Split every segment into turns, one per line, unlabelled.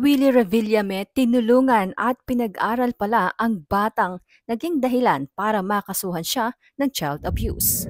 Willie Revillame tinulungan at pinag-aral pala ang batang naging dahilan para makasuhan siya ng child abuse.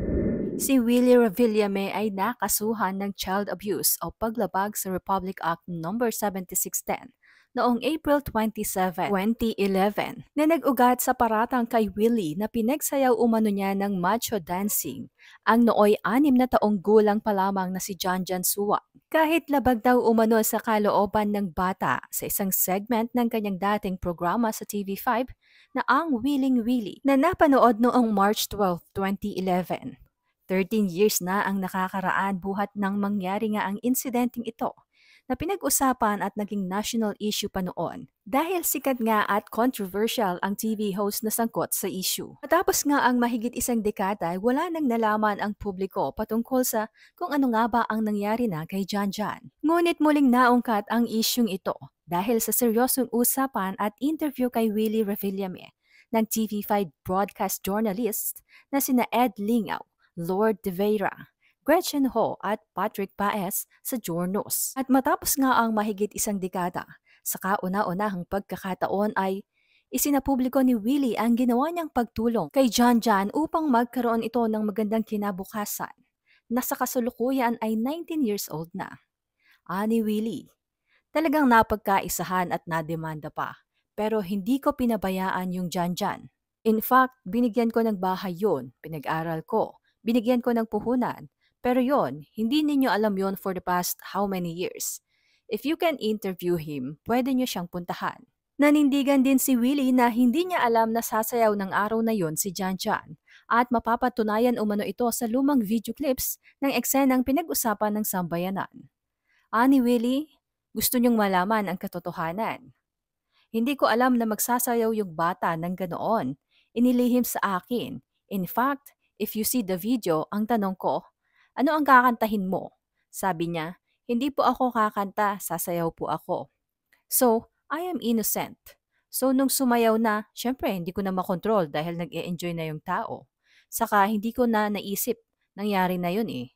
Si Willie Revillame ay nakasuhan ng child abuse o paglabag sa Republic Act No. 7610 noong April 27, 2011, na nag-ugat sa paratang kay Willie na pinagsayaw umano niya ng macho dancing, ang nooy anim na taong gulang pa lamang na si John Jansua. Kahit labag daw umano sa kalooban ng bata sa isang segment ng kanyang dating programa sa TV5 na ang Willing Willie na napanood noong March 12, 2011. 13 years na ang nakakaraan buhat nang mangyari nga ang insidenteng ito na pinag-usapan at naging national issue pa noon dahil sikat nga at controversial ang TV host na sangkot sa issue. Matapos nga ang mahigit isang dekada, wala nang nalaman ang publiko patungkol sa kung ano nga ba ang nangyari na kay John John. Ngunit muling naungkat ang isyung ito dahil sa seryosong usapan at interview kay Willie Revillame ng TV5 broadcast journalist na sina Ed Lingaw, Lord De Vera, Gretchen Ho at Patrick Paes sa Journos. At matapos nga ang mahigit isang dekada, sa kauna-unahang pagkakataon ay Isinapubliko ni Willie ang ginawa niyang pagtulong kay John John upang magkaroon ito ng magandang kinabukasan na sa kasulukuyan ay 19 years old na. Ani ah, Willie, talagang napagkaisahan at nademanda pa pero hindi ko pinabayaan yung John John. In fact, binigyan ko ng bahay yon, pinag-aral ko, binigyan ko ng puhunan, pero yon, hindi ninyo alam yon for the past how many years. If you can interview him, pwede nyo siyang puntahan. Nanindigan din si Willie na hindi niya alam na sasayaw ng araw na yon si Jan Jan at mapapatunayan umano ito sa lumang video clips ng eksenang pinag-usapan ng sambayanan. Ani ah, Willie, gusto niyong malaman ang katotohanan. Hindi ko alam na magsasayaw yung bata ng ganoon. Inilihim sa akin. In fact, if you see the video, ang tanong ko, ano ang kakantahin mo? Sabi niya, hindi po ako kakanta, sasayaw po ako. So, I am innocent. So, nung sumayaw na, syempre, hindi ko na makontrol dahil nag -e enjoy na yung tao. Saka, hindi ko na naisip, nangyari na yun eh.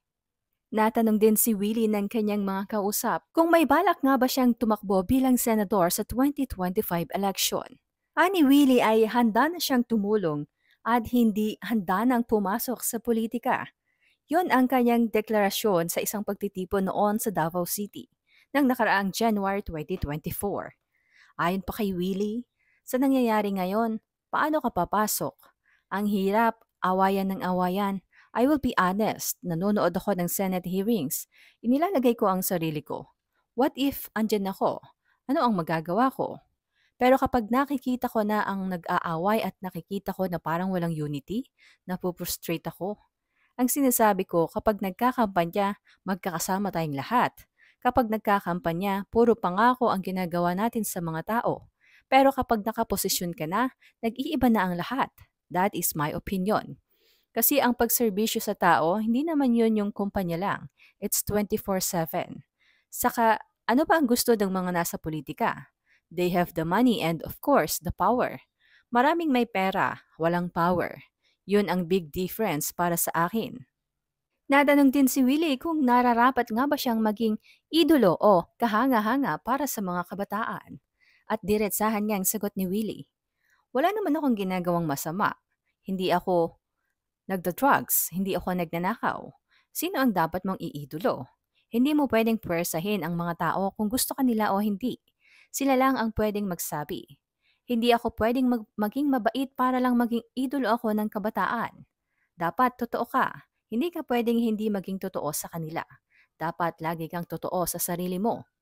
Natanong din si Willie ng kanyang mga kausap kung may balak nga ba siyang tumakbo bilang senador sa 2025 election. Ani Willie ay handa na siyang tumulong at hindi handa nang pumasok sa politika Yon ang kanyang deklarasyon sa isang pagtitipon noon sa Davao City ng nakaraang January 2024. Ayon pa kay Willie, sa nangyayari ngayon, paano ka papasok? Ang hirap, awayan ng awayan. I will be honest, nanonood ako ng Senate hearings. Inilalagay ko ang sarili ko. What if andyan ako? Ano ang magagawa ko? Pero kapag nakikita ko na ang nag-aaway at nakikita ko na parang walang unity, napuprustrate ako ang sinasabi ko, kapag nagkakampanya, magkakasama tayong lahat. Kapag nagkakampanya, puro pangako ang ginagawa natin sa mga tao. Pero kapag nakaposisyon ka na, nag-iiba na ang lahat. That is my opinion. Kasi ang pagserbisyo sa tao, hindi naman yun yung kumpanya lang. It's 24-7. Saka, ano ba ang gusto ng mga nasa politika? They have the money and of course, the power. Maraming may pera, walang power. Yun ang big difference para sa akin. Natanong din si Willie kung nararapat nga ba siyang maging idolo o kahanga-hanga para sa mga kabataan. At diretsahan niya ang sagot ni Willie. Wala naman akong ginagawang masama. Hindi ako nagda-drugs, hindi ako nagnanakaw. Sino ang dapat mong iidolo? Hindi mo pwedeng pwersahin ang mga tao kung gusto kanila o hindi. Sila lang ang pwedeng magsabi. Hindi ako pwedeng mag- maging mabait para lang maging idol ako ng kabataan. Dapat totoo ka. Hindi ka pwedeng hindi maging totoo sa kanila. Dapat lagi kang totoo sa sarili mo.